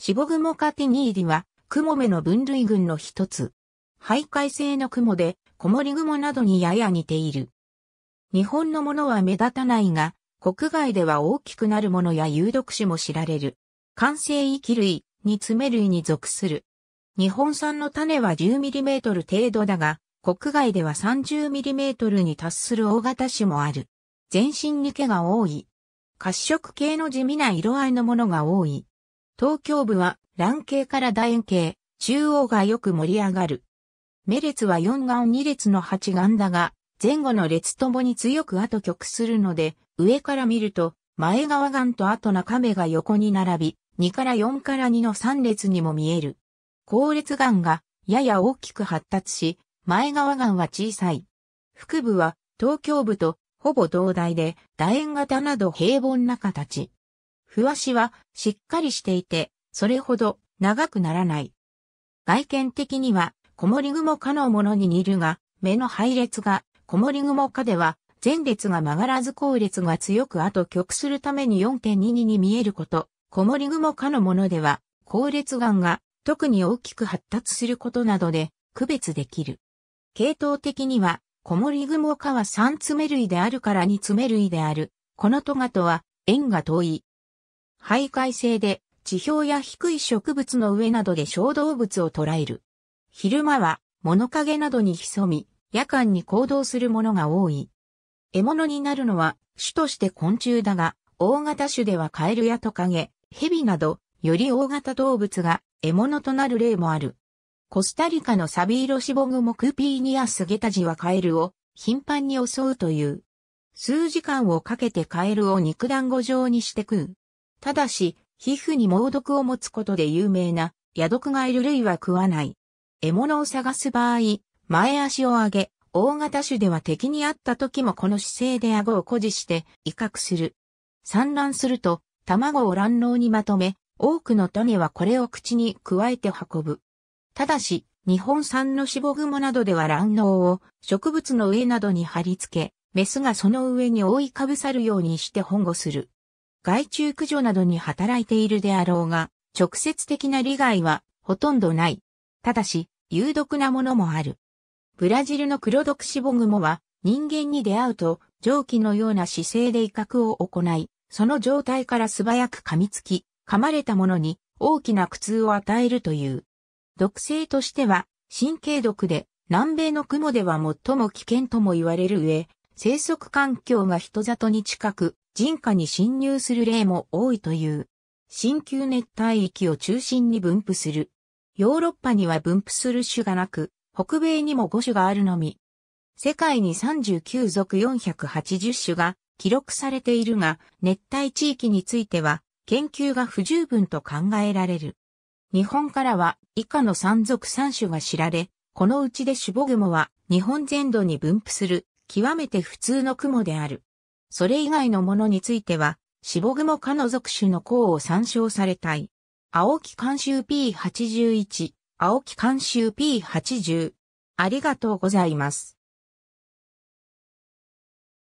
シボグモカティニーディは、クモメの分類群の一つ。徘徊性の雲で、コモリグモなどにやや似ている。日本のものは目立たないが、国外では大きくなるものや有毒種も知られる。完成域類、に爪類に属する。日本産の種は 10mm 程度だが、国外では 30mm に達する大型種もある。全身に毛が多い。褐色系の地味な色合いのものが多い。東京部は卵形から楕円形、中央がよく盛り上がる。目列は4眼2列の8眼だが、前後の列ともに強く後曲するので、上から見ると、前側眼と後中目が横に並び、2から4から2の3列にも見える。後列眼がやや大きく発達し、前側眼は小さい。腹部は東京部とほぼ同大で、楕円型など平凡な形。ふわしはしっかりしていて、それほど長くならない。外見的には子守雲科のものに似るが、目の配列が子守雲科では前列が曲がらず後列が強く後曲するために4.22に見えること、子守雲科のものでは後列眼が特に大きく発達することなどで区別できる。系統的には子守雲科は3爪類であるから2爪類である。このトガとは縁が遠い徘徊性で、地表や低い植物の上などで小動物を捕らえる。昼間は物陰などに潜み、夜間に行動するものが多い。獲物になるのは種として昆虫だが、大型種ではカエルやトカゲ、ヘビなど、より大型動物が獲物となる例もある。コスタリカのサビーロシボグモクピーニアスゲタジはカエルを頻繁に襲うという。数時間をかけてカエルを肉団子状にして食う。ただし、皮膚に猛毒を持つことで有名な、野毒がいる類は食わない。獲物を探す場合、前足を上げ、大型種では敵にあった時もこの姿勢で顎を誇示して威嚇する。産卵すると、卵を卵嚢にまとめ、多くの種はこれを口に加えて運ぶ。ただし、日本産のシボグモなどでは卵嚢を植物の上などに貼り付け、メスがその上に覆いかぶさるようにして保護する。害虫駆除などに働いているであろうが、直接的な利害はほとんどない。ただし、有毒なものもある。ブラジルの黒毒シボグモは人間に出会うと蒸気のような姿勢で威嚇を行い、その状態から素早く噛みつき、噛まれたものに大きな苦痛を与えるという。毒性としては神経毒で南米の雲では最も危険とも言われる上、生息環境が人里に近く、人家に侵入する例も多いという。新旧熱帯域を中心に分布する。ヨーロッパには分布する種がなく、北米にも5種があるのみ。世界に39属480種が記録されているが、熱帯地域については研究が不十分と考えられる。日本からは以下の山属3種が知られ、このうちでシュボグモは日本全土に分布する極めて普通の雲である。それ以外のものについては、シボグモ科の属種の項を参照されたい。青木監修 P81、青木監修 P80。ありがとうございます。